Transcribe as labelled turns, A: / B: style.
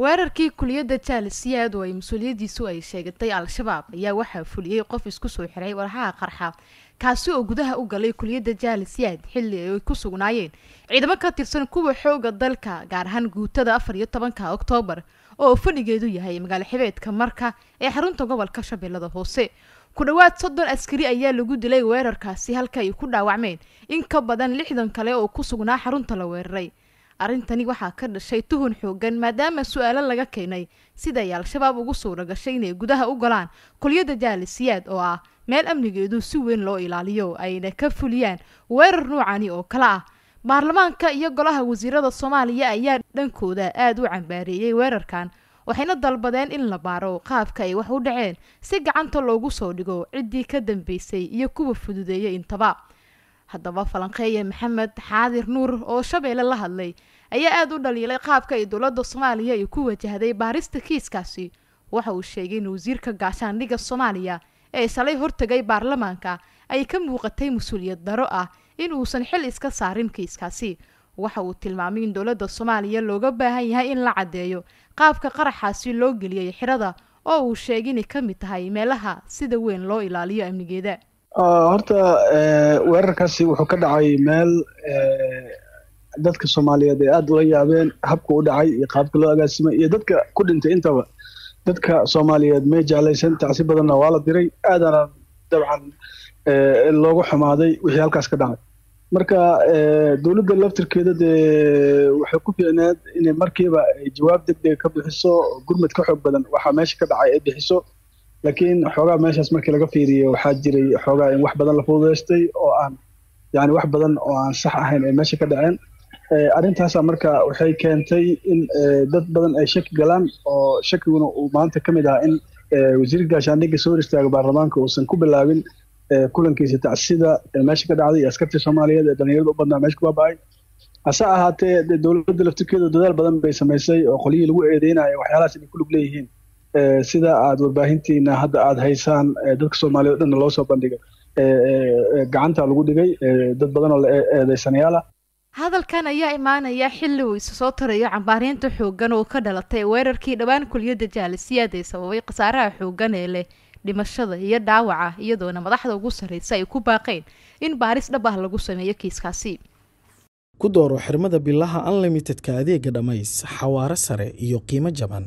A: weerarkii kuliyadda jaalis siyaad oo ay mas-uuliyadiisu ay sheegatay al-shabaab ayaa waxaa fuliyey qof isku soo xiray waraxaha qarxa kaasi oo gudaha u galay kuliyadda jaalis yaad xilli ay ku sugnaayeen ciidamo ka tirsan kuwa xooga dalka gaar ahaan guutada afar iyo tobanka oktoobar oo fadhigeedu yahay magaalo xibeedka marka ee xarunta gobolka shabeellada hoose ku dhowaad soddon askari ayaa lagu dilay weerarkaasi halka ay ku dhaawacmeen in ka badan lixdan kale oo ku sugnaa xarunta la weeraray arrintani waxaa ka dhashay tuhun xoogan maadaama su-aalo laga keenay sida siday al-shabaab ugu suura gashay inay gudaha u galaan kulyada jaalisiyaad oo ah meel amnigeedu si weyn loo ilaaliyo ayna ka fuliyaan weerar nuucani oo kale ah baarlamaanka iyo golaha wasiirada soomaaliya ayaa dhankooda aad u cambaareeyey weerarkan waxayna dalbadeen in la baaro qaabka ay wax u dhaceen si gacanta loogu soo dhigo ciddii ka dambeysay iyo kuwa fududeeyay intaba haddaba falanqeeye maxamed xaadir nuur oo shabeelle la hadlay ayaa aada u dhaliilay qaabka ay dowladda soomaaliya ay ku wajahday baarista kiiskaasi waxa uu sheegay in wasiirka gaashaandhigga soomaaliya ee shalay hortegay baarlamaanka ay ka muuqatay mas-uuliyad daro ah in uusan xil iska saarin kiiskaasi waxa uu tilmaamay in dowladda soomaaliya looga baahan yahay in la caddeeyo qaabka qaraxaasi loo geliyay xirada oo uu sheegay inay ka mid tahay meelaha sida weyn loo ilaaliyo amnigeeda
B: Ah, horta eh, weerarkaasi wuxuu ka dhacay meel eh, dadka soomaaliyeed ay aada ula yaabeen habka u dhacay iyo qaabka loo agaasimay iyo dadka ku dhintay intaba dadka soomaaliyeed may jaalaysan tacsi badanna waa la diray aadana dabcan eh, loogu xumaaday wixii halkaas ka dhacay marka dowladda laftirkeeda dee waxay ku fiicneed inay markiiba ay jawaab deg dega ka bixiso gurmad ka xoog badan waxaa meesha ka dhacay ay bixiso laakiin xoogaa meeshaas markii laga fiiriyo waxaa jiray xoogaa in wax badan la fududaystay oo aan yani wax badan oo aan sax ahayn ay meesha ka dhaceen arrintaasa marka waxay keentay in dad badan ay shaki galaan oo shakiguna uu maanta ka mid ahaa in wasiir gaashaandhigga soo hor istaaga baarlamaanka uusan ku bilaabin kulankiisa tacsida ee meesha ka dhacday iyo askartii soomaaliyeed ee dhallinyarada u badnaa meesha ku baaba hase ahaatee dowladda laftirkeeda dadaal badan bay samaysay oo qolyihii lagu eedeynayo waxyaalahaas inay ku lug leeyihiin sida aad warbaahintiina hadda aada haysaan dadka soomaaliyed o dhanna loo soo bandhigay gacantaa lagu dhigay dad badanoo la e-, eedeysanayaala ah.
A: hadalkan ayaa imaanaya xilli uu isu soo tarayo cambaariinta xooggan oo ka dhalatay weerarkii dhowaan kuliyadda jaalisiyaad ee sababay khasaaraha xooggan ee leh dhimashada iyo dhaawaca iyadoona madaxda ugu sarreysa ay ku baaqeen in baaris dhab ah lagu sameeyo kiiskaasi
C: ku dooro xirmada bilaha unlimitedka adeega dhammays xawaaro sare iyo qiimo jaban